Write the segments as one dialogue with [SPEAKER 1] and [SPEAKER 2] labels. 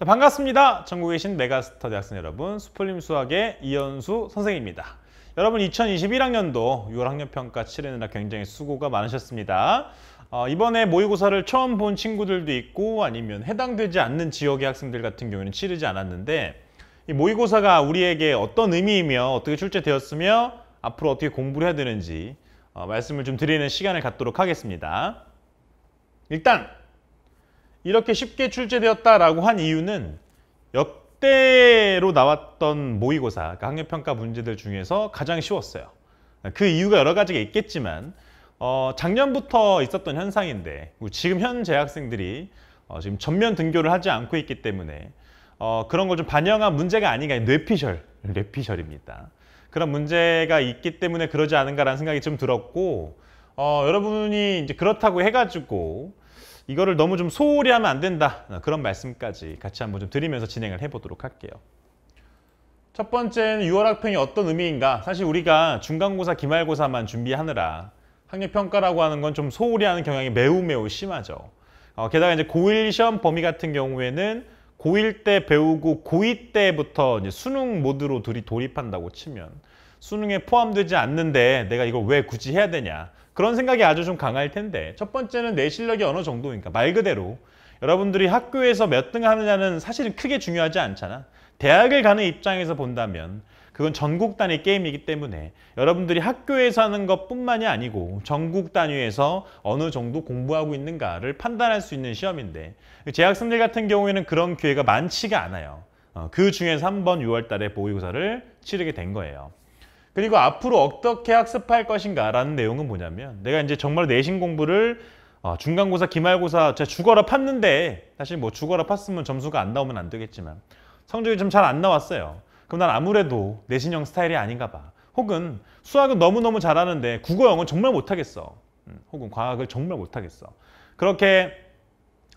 [SPEAKER 1] 자, 반갑습니다. 전국에 계신 메가스터 대학생 여러분, 수풀림 수학의 이현수 선생입니다. 여러분 2021학년도 6월 학년평가 치르느라 굉장히 수고가 많으셨습니다. 어, 이번에 모의고사를 처음 본 친구들도 있고 아니면 해당되지 않는 지역의 학생들 같은 경우는 치르지 않았는데 이 모의고사가 우리에게 어떤 의미이며 어떻게 출제되었으며 앞으로 어떻게 공부를 해야 되는지 어, 말씀을 좀 드리는 시간을 갖도록 하겠습니다. 일단 이렇게 쉽게 출제되었다라고 한 이유는 역대로 나왔던 모의고사, 그러니까 학력평가 문제들 중에서 가장 쉬웠어요. 그 이유가 여러 가지가 있겠지만 어, 작년부터 있었던 현상인데 지금 현 재학생들이 어, 지금 전면 등교를 하지 않고 있기 때문에 어, 그런 걸 좀 반영한 문제가 아닌가 뇌피셜, 뇌피셜입니다. 그런 문제가 있기 때문에 그러지 않은가라는 생각이 좀 들었고 어, 여러분이 이제 그렇다고 해가지고 이거를 너무 좀 소홀히 하면 안 된다. 그런 말씀까지 같이 한번 좀 드리면서 진행을 해보도록 할게요. 첫 번째는 6월 학평이 어떤 의미인가? 사실 우리가 중간고사, 기말고사만 준비하느라 학력평가라고 하는 건 좀 소홀히 하는 경향이 매우 매우 심하죠. 어, 게다가 이제 고1 시험 범위 같은 경우에는 고1 때 배우고 고2 때부터 이제 수능 모드로 둘이 돌입한다고 치면 수능에 포함되지 않는데 내가 이걸 왜 굳이 해야 되냐 그런 생각이 아주 좀 강할 텐데 첫 번째는 내 실력이 어느 정도니까 말 그대로 여러분들이 학교에서 몇 등 하느냐는 사실은 크게 중요하지 않잖아 대학을 가는 입장에서 본다면 그건 전국 단위 게임이기 때문에 여러분들이 학교에서 하는 것뿐만이 아니고 전국 단위에서 어느 정도 공부하고 있는가를 판단할 수 있는 시험인데 재학생들 같은 경우에는 그런 기회가 많지가 않아요. 어, 그 중에서 한번 6월 달에 모의고사를 치르게 된 거예요. 그리고 앞으로 어떻게 학습할 것인가 라는 내용은 뭐냐면 내가 이제 정말 내신 공부를 어, 중간고사, 기말고사 제가 죽어라 팠는데 사실 뭐 죽어라 팠으면 점수가 안 나오면 안 되겠지만 성적이 좀 잘 안 나왔어요. 그럼 난 아무래도 내신형 스타일이 아닌가 봐. 혹은 수학은 너무너무 잘하는데 국어, 영어는 정말 못하겠어. 음, 혹은 과학을 정말 못하겠어. 그렇게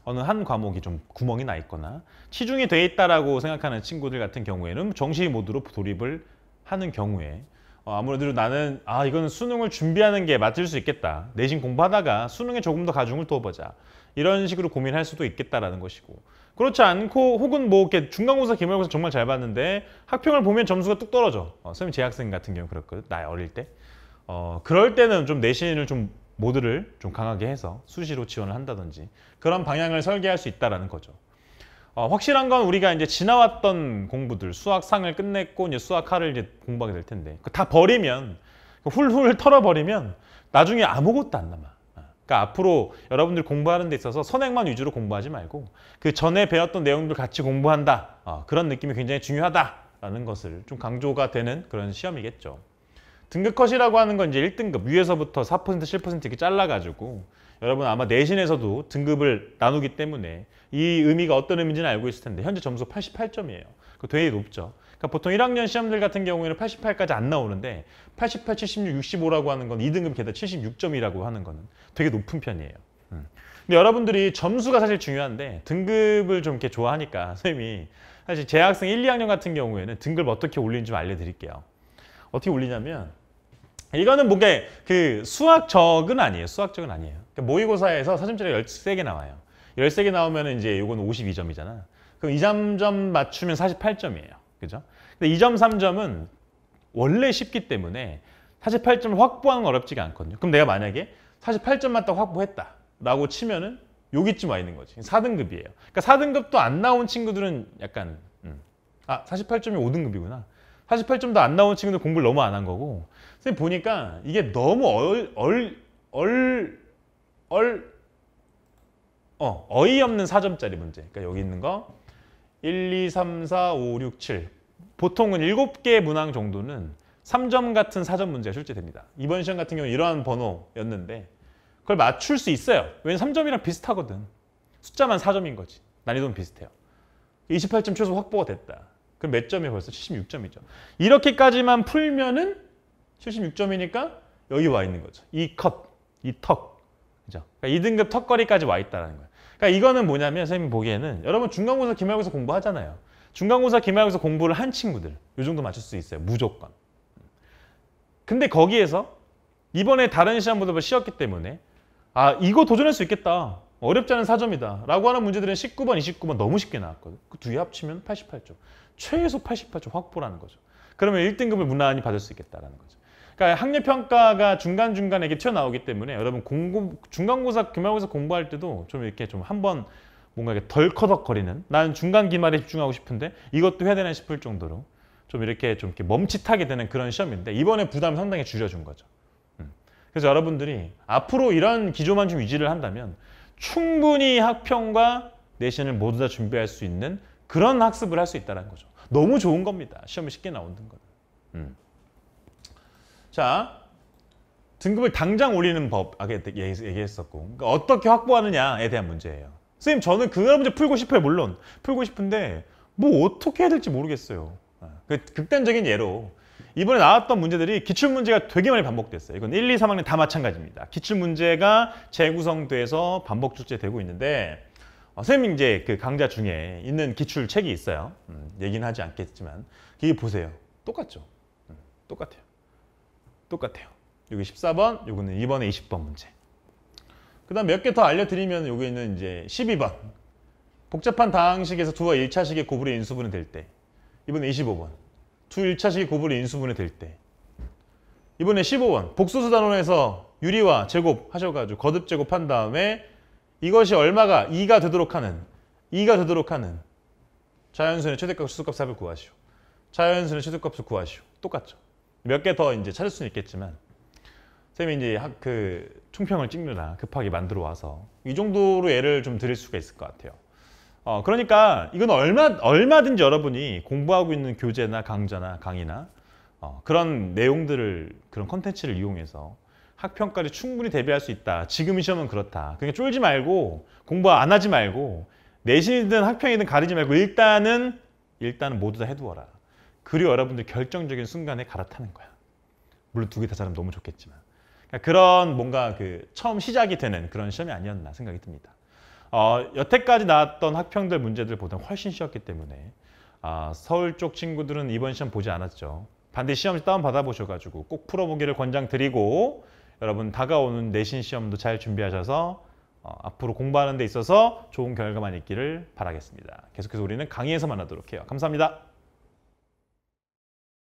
[SPEAKER 1] 어느 한 과목이 좀 구멍이 나 있거나 치중이 돼 있다라고 생각하는 친구들 같은 경우에는 정시 모드로 돌입을 하는 경우에 어, 아무래도 나는 아 이거는 수능을 준비하는 게 맞을 수 있겠다. 내신 공부하다가 수능에 조금 더 가중을 둬보자. 이런 식으로 고민할 수도 있겠다라는 것이고 그렇지 않고 혹은 뭐 이렇게 중간고사 기말고사 정말 잘 봤는데 학평을 보면 점수가 뚝 떨어져 어, 선생님 재 학생 같은 경우 그렇거든 나이 어릴 때 어, 그럴 때는 좀 내신을 좀모두를좀 강하게 해서 수시로 지원을 한다든지 그런 방향을 설계할 수 있다라는 거죠 어, 확실한 건 우리가 이제 지나왔던 공부들 수학상을 끝냈고 이제 수학화를 이제 공부하게 될 텐데 다 버리면 그 훌훌 털어버리면 나중에 아무것도 안 남아. 어, 그러니까 앞으로 여러분들 공부하는 데 있어서 선행만 위주로 공부하지 말고 그 전에 배웠던 내용들 같이 공부한다. 어, 그런 느낌이 굉장히 중요하다라는 것을 좀 강조가 되는 그런 시험이겠죠. 등급컷이라고 하는 건 이제 1등급 위에서부터 4% 7% 이렇게 잘라가지고 여러분 아마 내신에서도 등급을 나누기 때문에 이 의미가 어떤 의미인지는 알고 있을 텐데 현재 점수 88점이에요. 그 되게 높죠. 그러니까 보통 1학년 시험들 같은 경우에는 88까지 안 나오는데 88, 76, 65라고 하는 건 2등급 게다 76점이라고 하는 거는 되게 높은 편이에요. 음. 근데 여러분들이 점수가 사실 중요한데 등급을 좀 이렇게 좋아하니까 선생님이 사실 재학생 1, 2학년 같은 경우에는 등급 어떻게 올리는지 좀 알려드릴게요. 어떻게 올리냐면 이거는 뭔가 그 수학적은 아니에요. 수학적은 아니에요. 그러니까 모의고사에서 사점짜리가 13개 나와요. 13개 나오면 이제 이건 52점이잖아. 그럼 2점점 맞추면 48점이에요. 그죠? 근데 2점, 3점은 원래 쉽기 때문에 48점을 확보하는 건 어렵지가 않거든요. 그럼 내가 만약에 48점 맞다고 확보했다. 라고 치면은 여기쯤 와 있는 거지. 4등급이에요. 그러니까 4등급도 안 나온 친구들은 약간 음. 아 48점이 5등급이구나. 48점도 안 나온 친구들 공부를 너무 안 한 거고 선생님 보니까 이게 너무 얼, 얼, 얼 얼, 어, 어이없는 4점짜리 문제. 그러니까 여기 있는 거 1, 2, 3, 4, 5, 6, 7. 보통은 7개 문항 정도는 3점 같은 4점 문제가 출제됩니다. 이번 시험 같은 경우 는 이러한 번호였는데 그걸 맞출 수 있어요. 왜냐면 3점이랑 비슷하거든. 숫자만 4점인 거지. 난이도는 비슷해요. 28점 최소 확보가 됐다. 그럼 몇 점이 벌써 76점이죠. 이렇게까지만 풀면은 76점이니까 여기 와 있는 거죠. 이 컷, 이 턱. 그죠? 그러니까 2등급 턱걸이까지 와 있다라는 거예요. 그러니까 이거는 뭐냐면 선생님 보기에는 여러분 중간고사 기말고사 공부하잖아요. 중간고사 기말고사 공부를 한 친구들 요 정도 맞출 수 있어요. 무조건. 근데 거기에서 이번에 다른 시험보다 쉬었기 때문에 아 이거 도전할 수 있겠다. 어렵지 않은 사점이다 라고 하는 문제들은 19번, 29번 너무 쉽게 나왔거든 그두개 합치면 88점 최소 88점 확보라는 거죠 그러면 1등급을 무난히 받을 수 있겠다라는 거죠 그러니까 학력 평가가 중간 중간에 이렇게 튀어나오기 때문에 여러분 공고 중간고사 기말고사 공부할 때도 좀 이렇게 좀 한번 뭔가 이렇게 덜커덕거리는 나는 중간 기말에 집중하고 싶은데 이것도 해야 되나 싶을 정도로 좀 이렇게 좀 이렇게 멈칫하게 되는 그런 시험인데 이번에 부담 상당히 줄여준 거죠. 음. 그래서 여러분들이 앞으로 이런 기조만 좀 유지를 한다면 충분히 학평과 내신을 모두 다 준비할 수 있는 그런 학습을 할 수 있다는 거죠. 너무 좋은 겁니다. 시험이 쉽게 나온다는 거는. 음. 자, 등급을 당장 올리는 법 아까 얘기했었고 그러니까 어떻게 확보하느냐에 대한 문제예요. 선생님 저는 그 문제 풀고 싶어요 물론 풀고 싶은데 뭐 어떻게 해야 될지 모르겠어요. 아, 그 극단적인 예로 이번에 나왔던 문제들이 기출문제가 되게 많이 반복됐어요. 이건 1, 2, 3학년 다 마찬가지입니다. 기출문제가 재구성돼서 반복 출제되고 있는데 어, 선생님 이제 그 강좌 중에 있는 기출책이 있어요. 음, 얘기는 하지 않겠지만 그게 보세요. 똑같죠. 음, 똑같아요. 똑같아요. 여기 14번, 요거는 이번에 20번 문제. 그 다음 몇 개 더 알려드리면 여기는 이제 12번. 복잡한 다항식에서 2와 1차식의 고불의 인수분이될 때. 이번에 25번. 2, 1차식의 고불의 인수분이될 때. 이번에 15번. 복수수 단원에서 유리와 제곱 하셔가지고 거듭 제곱한 다음에 이것이 얼마가 2가 되도록 하는 2가 되도록 하는 자연수의 최대값 수수값 삽을 구하시오. 자연수의 최대값을 구하시오. 똑같죠. 몇개더 이제 찾을 수는 있겠지만 선생님이 이제 그 총평을 찍느라 급하게 만들어 와서 이 정도로 예를 좀 드릴 수가 있을 것 같아요. 어, 그러니까 이건 얼마, 얼마든지 여러분이 공부하고 있는 교재나 강좌나 강의나 어, 그런 내용들을 그런 컨텐츠를 이용해서 학평까지 충분히 대비할 수 있다. 지금 이 시험은 그렇다. 그러니까 쫄지 말고 공부 안 하지 말고 내신이든 학평이든 가리지 말고 일단은 일단은 모두 다 해두어라. 그리고 여러분들 결정적인 순간에 갈아타는 거야. 물론 두 개다 잘하면 너무 좋겠지만. 그러니까 그런 뭔가 그 처음 시작이 되는 그런 시험이 아니었나 생각이 듭니다. 어, 여태까지 나왔던 학평들 문제들보다 훨씬 쉬웠기 때문에 아, 서울 쪽 친구들은 이번 시험 보지 않았죠. 반대시험험 다운 받아보셔가지고 꼭 풀어보기를 권장드리고 여러분 다가오는 내신 시험도 잘 준비하셔서 어, 앞으로 공부하는 데 있어서 좋은 결과만 있기를 바라겠습니다. 계속해서 우리는 강의에서 만나도록 해요. 감사합니다.